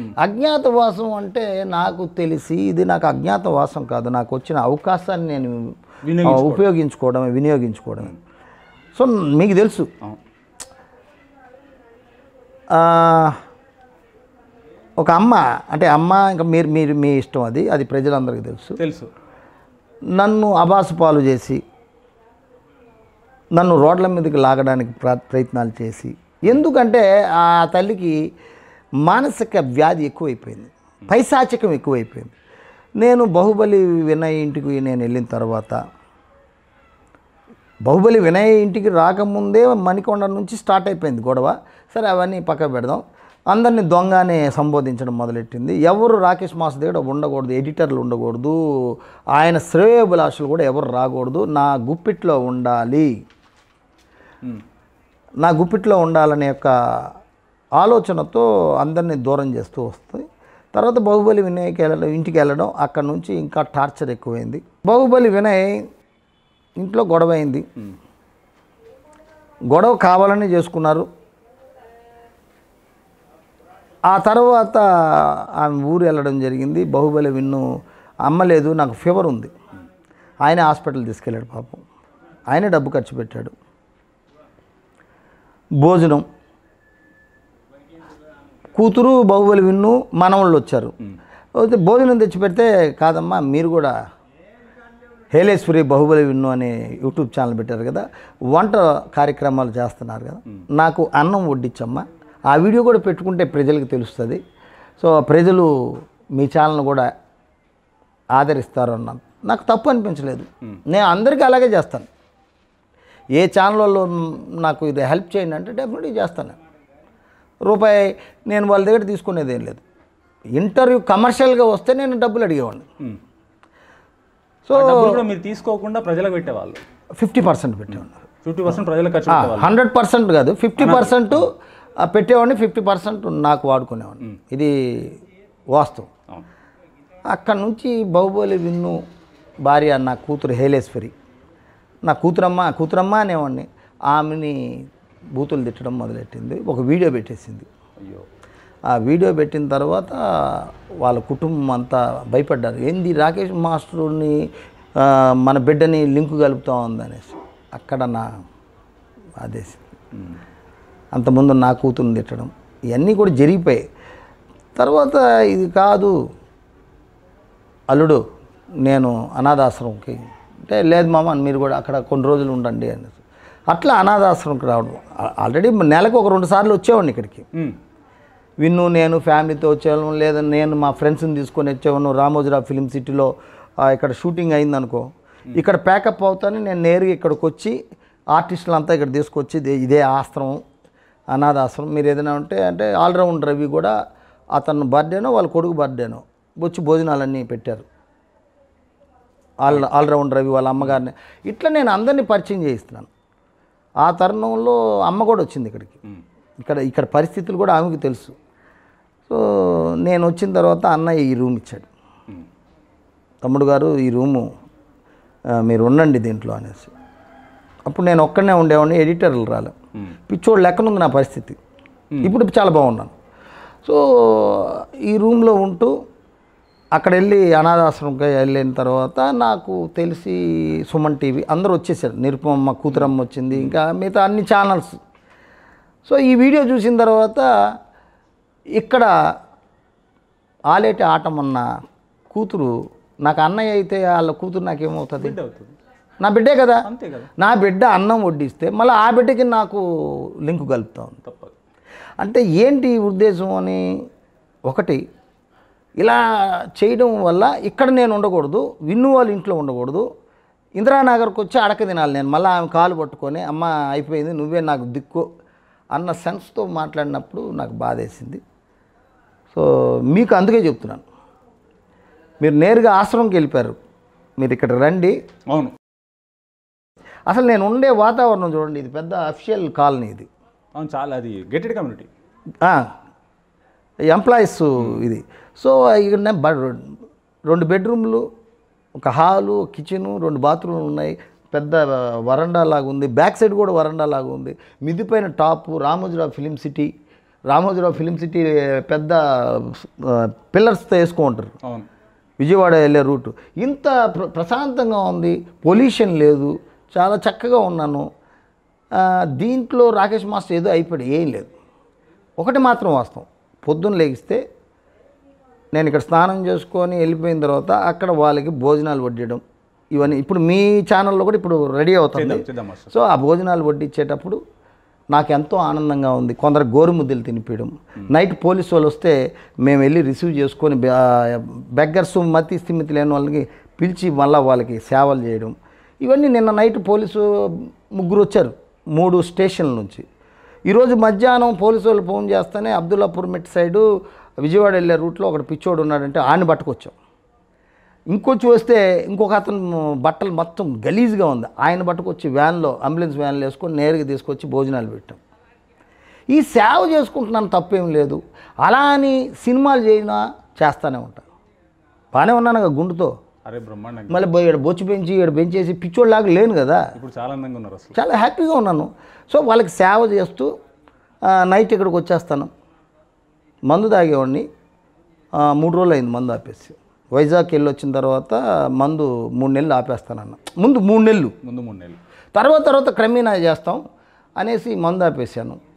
Hmm. అజ్ఞాతవాసం అంటే నాకు తెలిసి ఇది నాకు అజ్ఞాతవాసం కాదు నాకు వచ్చిన అవకాశాన్ని నేను ఉపయోగించుకోవడమే వినియోగించుకోవడమే సో మీకు తెలుసు ఒక అమ్మ అంటే అమ్మ ఇంకా మీరు మీరు మీ ఇష్టం అది అది ప్రజలందరికీ తెలుసు తెలుసు నన్ను అబాసు పాలు చేసి నన్ను రోడ్ల మీదకి లాగడానికి ప్రయత్నాలు చేసి ఎందుకంటే ఆ తల్లికి మానసిక వ్యాధి ఎక్కువైపోయింది పైశాచకం ఎక్కువైపోయింది నేను బాహుబలి వినయ్ ఇంటికి నేను వెళ్ళిన తర్వాత బాహుబలి వినయ్ ఇంటికి రాకముందే మణికొండ నుంచి స్టార్ట్ అయిపోయింది గొడవ సరే అవన్నీ పక్కకు పెడదాం అందరినీ దొంగనే సంబోధించడం మొదలెట్టింది ఎవరు రాకేష్ మాస్ దగ్గర ఉండకూడదు ఎడిటర్లు ఉండకూడదు ఆయన శ్రేయోభిలాషులు కూడా ఎవరు రాకూడదు నా గుప్పిట్లో ఉండాలి నా గుప్పిట్లో ఉండాలనే యొక్క ఆలోచనతో అందరినీ దూరం చేస్తూ వస్తుంది తర్వాత బాహుబలి వినయ్కి వెళ్ళడం ఇంటికి వెళ్ళడం అక్కడ నుంచి ఇంకా టార్చర్ ఎక్కువైంది బాహుబలి వినయ్ ఇంట్లో గొడవ అయింది గొడవ కావాలని చేసుకున్నారు ఆ తర్వాత ఆమె ఊరు వెళ్ళడం జరిగింది బాహుబలి విన్ను అమ్మలేదు నాకు ఫీవర్ ఉంది ఆయన హాస్పిటల్ తీసుకెళ్ళాడు పాపం ఆయన డబ్బు ఖర్చు పెట్టాడు భోజనం కూతురు బాహుబలి విన్ను మనవాళ్ళు వచ్చారు అయితే భోజనం తెచ్చి పెడితే కాదమ్మా మీరు కూడా హేలేశ్వరి బాహుబలి విన్ను అనే యూట్యూబ్ ఛానల్ పెట్టారు కదా వంట కార్యక్రమాలు చేస్తున్నారు కదా నాకు అన్నం వడ్డించమ్మా ఆ వీడియో కూడా పెట్టుకుంటే ప్రజలకు తెలుస్తుంది సో ప్రజలు మీ ఛానల్ను కూడా ఆదరిస్తారు అన్న నాకు తప్పు అనిపించలేదు నేను అందరికీ అలాగే చేస్తాను ఏ ఛానల్లో నాకు ఇది హెల్ప్ చేయండి అంటే డెఫినెట్గా చేస్తాను రూపాయి నేను వాళ్ళ దగ్గర తీసుకునేది ఏం లేదు ఇంటర్వ్యూ కమర్షియల్గా వస్తే నేను డబ్బులు అడిగేవాడిని సో మీరు తీసుకోకుండా ప్రజలకు పెట్టేవాళ్ళు ఫిఫ్టీ పర్సెంట్ పెట్టేవాళ్ళు ఫిఫ్టీ పర్సెంట్ ప్రజలకు ఖర్చు హండ్రెడ్ పర్సెంట్ కాదు ఫిఫ్టీ పర్సెంట్ పెట్టేవాడిని ఫిఫ్టీ పర్సెంట్ నాకు వాడుకునేవాడిని ఇది వాస్తవం అక్కడ నుంచి బాహుబలి విన్ను భార్య నా కూతురు హేలేశ్వరి నా కూతురమ్మ కూతురమ్మ అనేవాడిని ఆమెని బూతులు తిట్టడం మొదలెట్టింది ఒక వీడియో పెట్టేసింది అయ్యో ఆ వీడియో పెట్టిన తర్వాత వాళ్ళ కుటుంబం అంతా భయపడ్డారు ఏంది రాకేష్ మాస్టర్ని మన బిడ్డని లింకు కలుపుతా ఉందనేసి అక్కడ నా ఆదేశం అంతకుముందు నా కూతురుని తిట్టడం ఇవన్నీ కూడా జరిగిపోయాయి తర్వాత ఇది కాదు అల్లుడు నేను అనాథాశ్రమంకి అంటే లేదు మామ మీరు కూడా అక్కడ కొన్ని రోజులు ఉండండి అని అట్లా అనాథాశ్రమంకి రావడం ఆల్రెడీ నెలకు ఒక రెండు సార్లు వచ్చేవాడిని ఇక్కడికి విన్ను నేను ఫ్యామిలీతో వచ్చేవాళ్ళం లేదా నేను మా ఫ్రెండ్స్ని తీసుకొని వచ్చేవాను రామోజీరావు ఫిలిం సిటీలో ఇక్కడ షూటింగ్ అయిందనుకో ఇక్కడ ప్యాకప్ అవుతాను నేను నేరుగా ఇక్కడికి వచ్చి ఆర్టిస్టులంతా ఇక్కడ తీసుకొచ్చి ఇదే ఆశ్రమం అనాథాశ్రమం మీరు ఏదైనా ఉంటే అంటే ఆల్రౌండ్ రవి కూడా అతను బర్త్డేనో వాళ్ళ కొడుకు బర్త్డేనో వచ్చి భోజనాలన్నీ పెట్టారు ఆల్ ఆల్రౌండ్ రవి వాళ్ళ అమ్మగారిని ఇట్లా నేను అందరినీ పరిచయం చేయిస్తున్నాను ఆ తరుణంలో అమ్మ కూడా వచ్చింది ఇక్కడికి ఇక్కడ ఇక్కడ పరిస్థితులు కూడా ఆమెకి తెలుసు సో నేను వచ్చిన తర్వాత అన్నయ్య ఈ రూమ్ ఇచ్చాడు తమ్ముడు గారు ఈ రూము మీరు ఉండండి దీంట్లో అనేసి అప్పుడు నేను ఒక్కడనే ఉండేవాడిని ఎడిటర్లు రాలే పిచ్చోడు లెక్కనుంది నా పరిస్థితి ఇప్పుడు చాలా బాగున్నాను సో ఈ రూమ్లో ఉంటూ అక్కడ వెళ్ళి అనాథాశ్రమంకి వెళ్ళిన తర్వాత నాకు తెలిసి సుమన్ టీవీ అందరూ వచ్చేసారు నిరుపమ్మ కూతురమ్మ వచ్చింది ఇంకా మిగతా అన్ని ఛానల్స్ సో ఈ వీడియో చూసిన తర్వాత ఇక్కడ ఆలేటి ఆటమన్న కూతురు నాకు అన్నయ్య అయితే వాళ్ళ కూతురు నాకేమవుతుంది నా బిడ్డే కదా నా బిడ్డ అన్నం వడ్డిస్తే మళ్ళీ ఆ బిడ్డకి నాకు లింకు కలుపుతాం అంటే ఏంటి ఉద్దేశం అని ఒకటి ఇలా చేయడం వల్ల ఇక్కడ నేను ఉండకూడదు విన్ను వాళ్ళ ఇంట్లో ఉండకూడదు ఇందిరానగర్కి వచ్చి అడక తినాలి నేను మళ్ళీ ఆమె కాలు పట్టుకొని అమ్మ అయిపోయింది నువ్వే నాకు దిక్కు అన్న సెన్స్తో మాట్లాడినప్పుడు నాకు బాధేసింది సో మీకు అందుకే చెప్తున్నాను మీరు నేరుగా ఆశ్రమంకి వెళ్ళిపోయారు మీరు ఇక్కడ రండి అవును అసలు నేను ఉండే వాతావరణం చూడండి ఇది పెద్ద అఫిషియల్ కాలనీ ఇది అవును చాలా అది గెటెడ్ కమ్యూనిటీ ఎంప్లాయీస్ ఇది సో ఇక్కడ రెండు బెడ్రూమ్లు ఒక హాలు కిచెను రెండు బాత్రూమ్లు ఉన్నాయి పెద్ద వరండా లాగా ఉంది బ్యాక్ సైడ్ కూడా వరండా లాగా ఉంది మిదిపైన top Ramoji Rao film city Ramoji Rao film city పెద్ద పిల్లర్స్తో వేసుకుంటారు విజయవాడ వెళ్ళే రూటు ఇంత ప్రశాంతంగా ఉంది పొల్యూషన్ లేదు చాలా చక్కగా ఉన్నాను దీంట్లో రాకేష్ మాస్టర్ ఏదో అయిపోయాడు ఏం లేదు ఒకటి మాత్రం వాస్తవం పొద్దున్న లేగిస్తే నేను ఇక్కడ స్నానం చేసుకొని వెళ్ళిపోయిన తర్వాత అక్కడ వాళ్ళకి భోజనాలు వడ్డీయడం ఇవన్నీ ఇప్పుడు మీ ఛానల్లో కూడా ఇప్పుడు రెడీ అవుతుంది సో ఆ భోజనాలు వడ్డించేటప్పుడు నాకు ఎంతో ఆనందంగా ఉంది కొందరు గోరుముద్దలు తినిపించడం నైట్ పోలీసు వాళ్ళు వస్తే మేము వెళ్ళి రిసీవ్ చేసుకొని బెగ్గర్స్ మతి స్థిమితి లేని వాళ్ళకి పిలిచి మళ్ళీ వాళ్ళకి సేవలు చేయడం ఇవన్నీ నిన్న నైట్ పోలీసు ముగ్గురు వచ్చారు మూడు స్టేషన్ల నుంచి ఈరోజు మధ్యాహ్నం పోలీసు వాళ్ళు ఫోన్ చేస్తేనే అబ్దుల్లాపూర్ మిట్ సైడు విజయవాడ వెళ్ళే రూట్లో ఒకటి పిచ్చోడు ఉన్నాడంటే ఆయన పట్టుకొచ్చాం ఇంకొచ్చి వస్తే ఇంకొక అతను బట్టలు మొత్తం గలీజ్గా ఉంది ఆయన పట్టుకొచ్చి వ్యాన్లో అంబులెన్స్ వ్యాన్లో వేసుకొని నేరుగా తీసుకొచ్చి భోజనాలు పెట్టాం ఈ సేవ చేసుకుంటున్నాను తప్పేం లేదు అలా అని సినిమాలు చేయినా చేస్తూనే ఉంటాను బాగానే ఉన్నాను గుండుతో అరే మళ్ళీ ఇక్కడ బొచ్చు పెంచి ఇక్కడ పెంచేసి పిచ్చోళ్ళలాగా లేను కదా ఇప్పుడు చాలా అందంగా ఉన్నారు అసలు చాలా హ్యాపీగా ఉన్నాను సో వాళ్ళకి సేవ చేస్తూ నైట్ ఇక్కడికి వచ్చేస్తాను మందు తాగేవాడిని మూడు రోజులు అయింది మందు ఆపేసి వైజాగ్ వెళ్ళి వచ్చిన తర్వాత మందు మూడు నెలలు ఆపేస్తానన్న ముందు మూడు నెలలు ముందు మూడు నెలలు తర్వాత తర్వాత క్రమేణా చేస్తాం అనేసి మందు ఆపేసాను